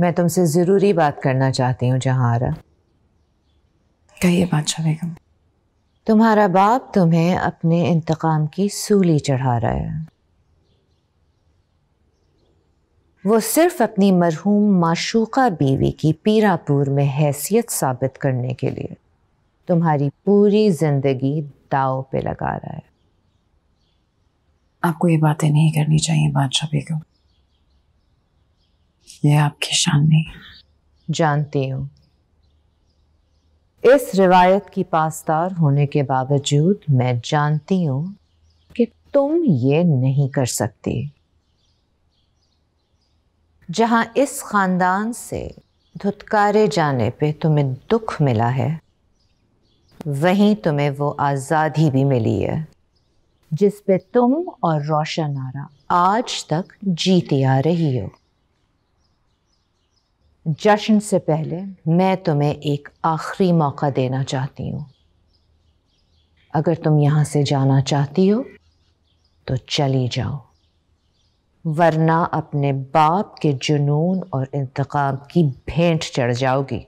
मैं तुमसे ज़रूरी बात करना चाहती हूँ जहारा कहिए बादशाह बेगम तुम्हारा बाप तुम्हें अपने इंतकाम की सूली चढ़ा रहा है वो सिर्फ अपनी मरहूम माशूका बीवी की पीरापुर में हैसियत साबित करने के लिए तुम्हारी पूरी ज़िंदगी दाव पे लगा रहा है आपको ये बातें नहीं करनी चाहिए बादशाह बेगम ये आपकी शान नहीं जानती हूँ इस रिवायत की पासदार होने के बावजूद मैं जानती हूँ कि तुम ये नहीं कर सकती जहाँ इस ख़ानदान से धुतकारे जाने पे तुम्हें दुख मिला है वहीं तुम्हें वो आज़ादी भी मिली है जिस पे तुम और रोशन आरा आज तक जीती आ रही हो जश्न से पहले मैं तुम्हें एक आखिरी मौका देना चाहती हूँ अगर तुम यहाँ से जाना चाहती हो तो चली जाओ वरना अपने बाप के जुनून और इंतकाम की भेंट चढ़ जाओगी